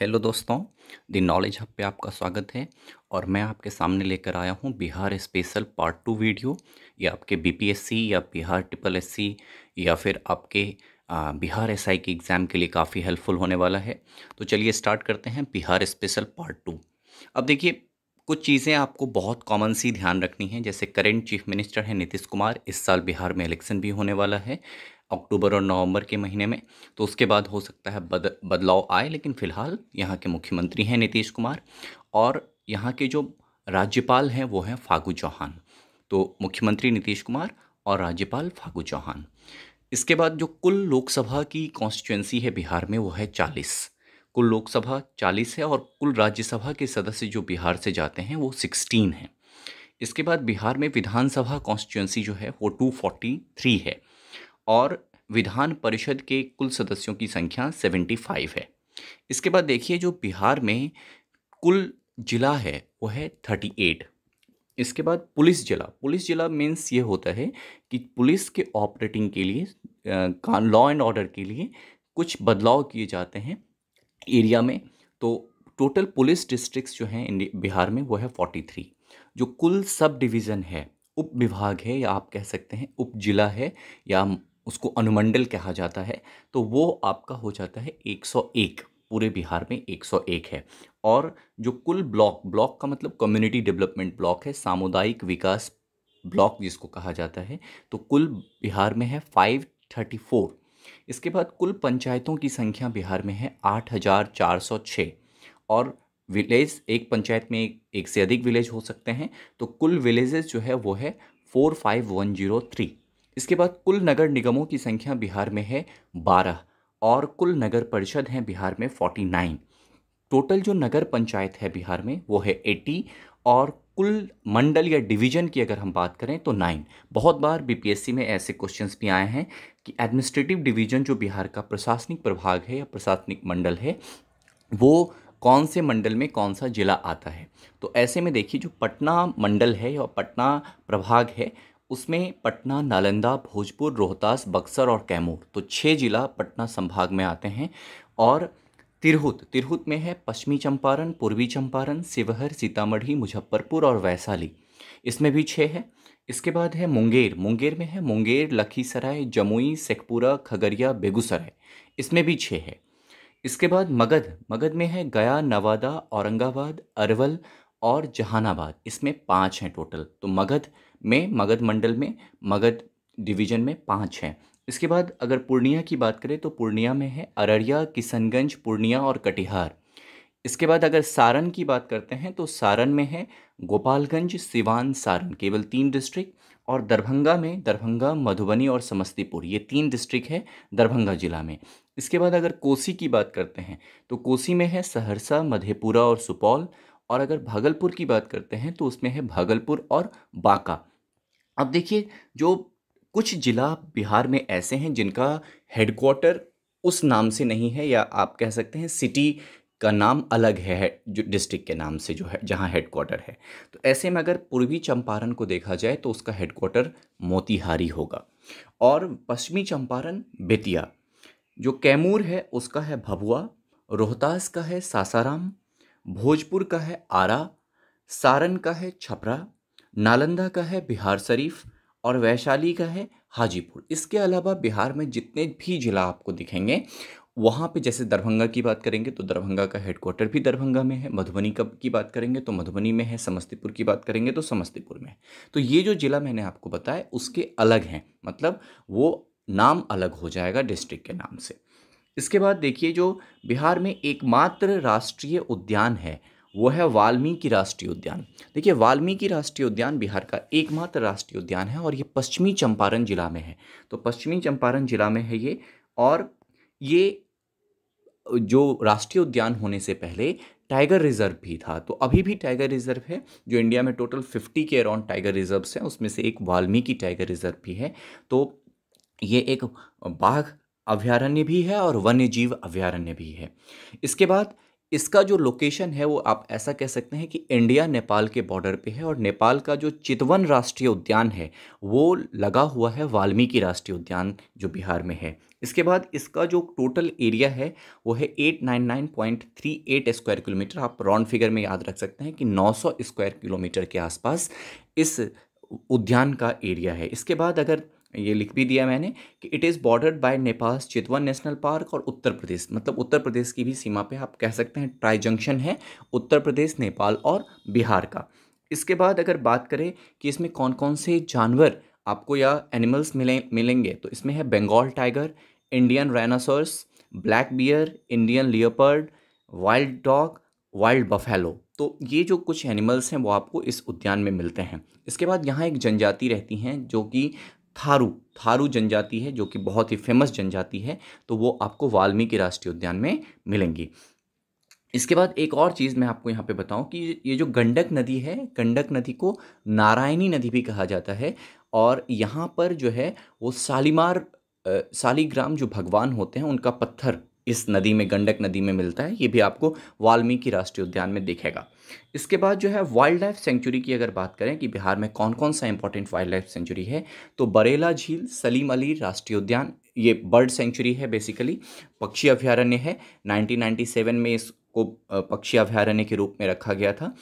hello दोस्तों the knowledge hub पे आपका स्वागत है और मैं आपके सामने लेकर आया हूँ Bihar special part two video या आपके बीपीएससी या बिहार ट्रिपल एससी या फिर आपके बिहार एसआई के एग्ज़ाम के लिए काफ़ी हेल्पफुल होने वाला है तो चलिए स्टार्ट करते हैं बिहार स्पेशल पार्ट टू अब देखिए कुछ चीज़ें आपको बहुत कॉमन सी ध्यान रखनी है जैसे करेंट चीफ मिनिस्टर हैं नीतीश कुमार इस साल बिहार में इलेक्शन भी होने वाला है अक्टूबर और नवंबर के महीने में तो उसके बाद हो सकता है बद, बदलाव आए लेकिन फ़िलहाल यहाँ के मुख्यमंत्री हैं नीतीश कुमार और यहाँ के जो राज्यपाल हैं वो हैं फागू चौहान तो मुख्यमंत्री नीतीश कुमार और राज्यपाल फागू चौहान इसके बाद जो कुल लोकसभा की कॉन्स्टिट्यूंसी है बिहार में वो है चालीस कुल लोकसभा चालीस है और कुल राज्यसभा के सदस्य जो बिहार से जाते हैं वो सिक्सटीन हैं इसके बाद बिहार में विधानसभा कॉन्स्टिट्यूंसी जो है वो टू फोर्टी थ्री है और विधान परिषद के कुल सदस्यों की संख्या 75 है इसके बाद देखिए जो बिहार में कुल जिला है वो है 38 इसके बाद पुलिस जिला पुलिस जिला मीन्स ये होता है कि पुलिस के ऑपरेटिंग के लिए लॉ एंड ऑर्डर के लिए कुछ बदलाव किए जाते हैं एरिया में तो टोटल पुलिस डिस्ट्रिक्ट्स जो हैं बिहार में वो है 43 जो कुल सब डिवीज़न है उप विभाग है या आप कह सकते हैं उप जिला है या उसको अनुमंडल कहा जाता है तो वो आपका हो जाता है 101 पूरे बिहार में 101 है और जो कुल ब्लॉक ब्लॉक का मतलब कम्युनिटी डेवलपमेंट ब्लॉक है सामुदायिक विकास ब्लॉक जिसको कहा जाता है तो कुल बिहार में है 534 इसके बाद कुल पंचायतों की संख्या बिहार में है 8406 और विलेज एक पंचायत में एक, एक से अधिक विलेज हो सकते हैं तो कुल विलेजेस जो है वो है four five one zero three इसके बाद कुल नगर निगमों की संख्या बिहार में है बारह और कुल नगर परिषद हैं बिहार में फोर्टी नाइन टोटल जो नगर पंचायत है बिहार में वो है एट्टी और कुल मंडल या डिवीजन की अगर हम बात करें तो नाइन बहुत बार बीपीएससी में ऐसे क्वेश्चंस भी आए हैं कि एडमिनिस्ट्रेटिव डिवीजन जो बिहार का प्रशासनिक प्रभाग है या प्रशासनिक मंडल है वो कौन से मंडल में कौन सा जिला आता है तो ऐसे में देखिए जो पटना मंडल है या पटना प्रभाग है उसमें पटना नालंदा भोजपुर रोहतास बक्सर और कैमूर तो छः जिला पटना संभाग में आते हैं और तिरहुत तिरहुत में है पश्चिमी चंपारण पूर्वी चंपारण शिवहर सीतामढ़ी मुजफ्फरपुर और वैशाली इसमें भी छः है इसके बाद है मुंगेर मुंगेर में है मुंगेर लखीसराय जमुई शेखपुरा खगड़िया बेगूसराय इसमें भी छः है इसके बाद मगध मगध में है गया नवादा औरंगाबाद अरवल और जहानाबाद इसमें पाँच हैं टोटल तो मगध में मगध मंडल में मगध डिवीजन में पाँच हैं इसके बाद अगर पूर्णिया की बात करें तो पूर्णिया में है अररिया किशनगंज पूर्णिया और कटिहार इसके बाद अगर सारण की बात करते हैं तो सारण में है गोपालगंज सिवान सारण केवल तीन डिस्ट्रिक्ट और दरभंगा में दरभंगा मधुबनी और समस्तीपुर ये तीन डिस्ट्रिक्ट है दरभंगा ज़िला में इसके बाद अगर कोसी की बात करते हैं तो कोसी में है सहरसा मधेपुरा और सुपौल और अगर भागलपुर की बात करते हैं तो उसमें है भागलपुर और बांका अब देखिए जो कुछ ज़िला बिहार में ऐसे हैं जिनका हेडक्वार्टर उस नाम से नहीं है या आप कह सकते हैं सिटी का नाम अलग है जो डिस्ट्रिक्ट के नाम से जो है जहाँ हेडक्वार्टर है तो ऐसे में अगर पूर्वी चंपारण को देखा जाए तो उसका हेडक्वार्टर मोतिहारी होगा और पश्चिमी चंपारण बेतिया जो कैमूर है उसका है भभुआ रोहतास का है सासाराम भोजपुर का है आरा सारण का है छपरा नालंदा का है बिहार शरीफ और वैशाली का है हाजीपुर इसके अलावा बिहार में जितने भी ज़िला आपको दिखेंगे वहाँ पे जैसे दरभंगा की बात करेंगे तो दरभंगा का हेडक्वार्टर भी दरभंगा में है मधुबनी का की बात करेंगे तो मधुबनी में है समस्तीपुर की बात करेंगे तो समस्तीपुर में है तो ये जो ज़िला मैंने आपको बताया उसके अलग हैं मतलब वो नाम अलग हो जाएगा डिस्ट्रिक्ट के नाम से इसके बाद देखिए जो बिहार में एकमात्र राष्ट्रीय उद्यान है वो है वाल्मीकि राष्ट्रीय उद्यान देखिए वाल्मीकि राष्ट्रीय उद्यान बिहार का एकमात्र राष्ट्रीय उद्यान है और ये पश्चिमी चंपारण जिला में है तो पश्चिमी चंपारण जिला में है ये और ये जो राष्ट्रीय उद्यान होने से पहले टाइगर रिजर्व भी था तो अभी भी टाइगर रिजर्व है जो इंडिया में टोटल फिफ्टी के अराउंड टाइगर रिजर्व्स हैं उसमें से एक वाल्मीकि टाइगर रिजर्व भी है तो ये एक बाघ अभ्यारण्य भी है और वन्य जीव अभ्यारण्य भी है इसके बाद इसका जो लोकेशन है वो आप ऐसा कह सकते हैं कि इंडिया नेपाल के बॉर्डर पे है और नेपाल का जो चितवन राष्ट्रीय उद्यान है वो लगा हुआ है वाल्मीकि राष्ट्रीय उद्यान जो बिहार में है इसके बाद इसका जो टोटल एरिया है वो है eight nine nine point three eight square kilometre आप राउंड फिगर में याद रख सकते हैं कि सौ स्क्वायर किलोमीटर के आसपास इस उद्यान का एरिया है इसके बाद अगर ये लिख भी दिया मैंने कि it is bordered by Nepal Chitwan National Park और उत्तर प्रदेश मतलब उत्तर प्रदेश की भी सीमा पे आप कह सकते हैं ट्राई जंक्शन है उत्तर प्रदेश नेपाल और बिहार का इसके बाद अगर बात करें कि इसमें कौन कौन से जानवर आपको या एनिमल्स मिले मिलेंगे तो इसमें है Bengal tiger Indian rhinoceros black bear Indian leopard wild dog wild buffalo तो ये जो कुछ एनिमल्स हैं वो आपको इस उद्यान में मिलते हैं इसके बाद यहाँ एक जनजाति रहती हैं जो कि थारू थारू जनजाति है जो कि बहुत ही फेमस जनजाति है तो वो आपको वाल्मीकि राष्ट्रीय उद्यान में मिलेंगी इसके बाद एक और चीज़ मैं आपको यहाँ पे बताऊँ कि ये जो गंडक नदी है गंडक नदी को नारायणी नदी भी कहा जाता है और यहाँ पर जो है वो सालीमार सालीग्राम जो भगवान होते हैं उनका पत्थर इस नदी में गंडक नदी में मिलता है ये भी आपको वाल्मीकि राष्ट्रीय उद्यान में दिखेगा इसके बाद जो है वाइल्ड लाइफ सेंचुरी की अगर बात करें कि बिहार में कौन कौन सा इंपॉर्टेंट वाइल्ड लाइफ सेंचुरी है तो बरेला झील सलीम अली राष्ट्रीय उद्यान ये बर्ड सेंचुरी है बेसिकली पक्षी अभ्यारण्य है 1997 में इस को पक्षी अभ्यारण्य के रूप में रखा गया था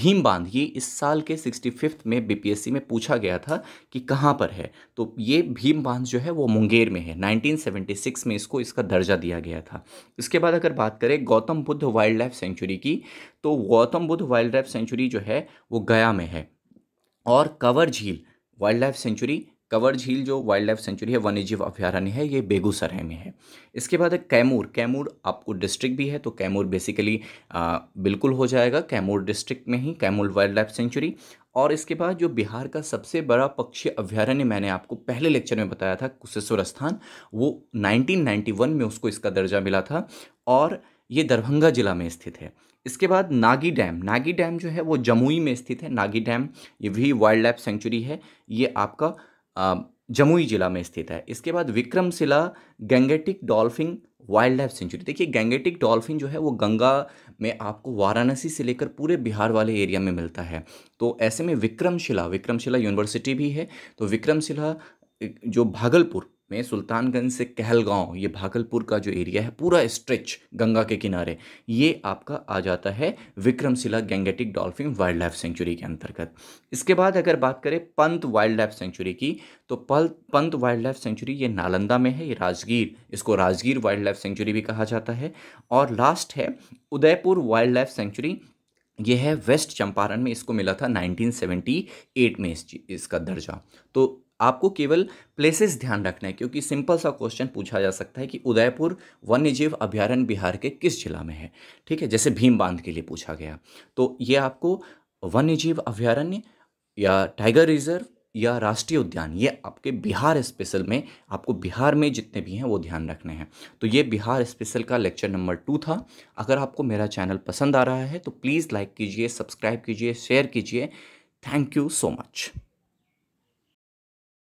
भीम बांध ये इस साल के सिक्सटी फिफ्थ में बीपीएससी में पूछा गया था कि कहाँ पर है तो ये भीम बांध जो है वो मुंगेर में है 1976 में इसको इसका दर्जा दिया गया था इसके बाद अगर बात करें Gautam Buddha wildlife sanctuary की तो Gautam Buddha wildlife sanctuary जो है वो गया में है और कंवर झील वाइल्ड लाइफ सेंचुरी कवर झील जो वाइल्ड लाइफ सेंचुरी है वन्य जीव अभ्यारण्य है ये बेगूसराय में है इसके बाद है कैमूर कैमूर आपको डिस्ट्रिक्ट भी है तो कैमूर बेसिकली आ, बिल्कुल हो जाएगा कैमूर डिस्ट्रिक्ट में ही कैमूर वाइल्ड लाइफ सेंचुरी और इसके बाद जो बिहार का सबसे बड़ा पक्षी अभ्यारण्य मैंने आपको पहले लेक्चर में बताया था कुशेश्वर स्थान वो नाइनटीन में उसको इसका दर्जा मिला था और ये दरभंगा जिला में स्थित है इसके बाद नागी डैम नागी डैम जो है वो जमुई में स्थित है नागी डैम ये भी वाइल्ड लाइफ सेंचुरी है ये आपका जमुई जिला में स्थित है इसके बाद Vikramshila Gangetic dolphin wildlife sanctuary देखिए गंगेटिक डॉल्फिन जो है वो गंगा में आपको वाराणसी से लेकर पूरे बिहार वाले एरिया में मिलता है तो ऐसे में विक्रमशिला विक्रमशिला यूनिवर्सिटी भी है तो विक्रमशिला जो भागलपुर में सुल्तानगंज से कहलगांव ये भागलपुर का जो एरिया है पूरा स्ट्रेच गंगा के किनारे ये आपका आ जाता है Vikramshila Gangetic dolphin wildlife sanctuary के अंतर्गत इसके बाद अगर बात करें पंत वाइल्ड लाइफ सेंचुरी की तो पल पंत वाइल्ड लाइफ सेंचुरी ये नालंदा में है ये राजगीर इसको राजगीर वाइल्ड लाइफ सेंचुरी भी कहा जाता है और लास्ट है उदयपुर वाइल्ड लाइफ सेंचुरी यह है वेस्ट चंपारण में इसको मिला था 1978 में इस इसका दर्जा तो आपको केवल प्लेसेस ध्यान रखना है क्योंकि सिंपल सा क्वेश्चन पूछा जा सकता है कि उदयपुर वन्यजीव अभ्यारण्य बिहार के किस जिला में है ठीक है जैसे भीम बांध के लिए पूछा गया तो ये आपको वन्यजीव अभ्यारण्य या टाइगर रिजर्व या राष्ट्रीय उद्यान ये आपके बिहार स्पेशल में आपको बिहार में जितने भी हैं वो ध्यान रखने हैं तो ये बिहार स्पेशल का लेक्चर नंबर टू था अगर आपको मेरा चैनल पसंद आ रहा है तो प्लीज़ लाइक कीजिए सब्सक्राइब कीजिए शेयर कीजिए थैंक यू सो मच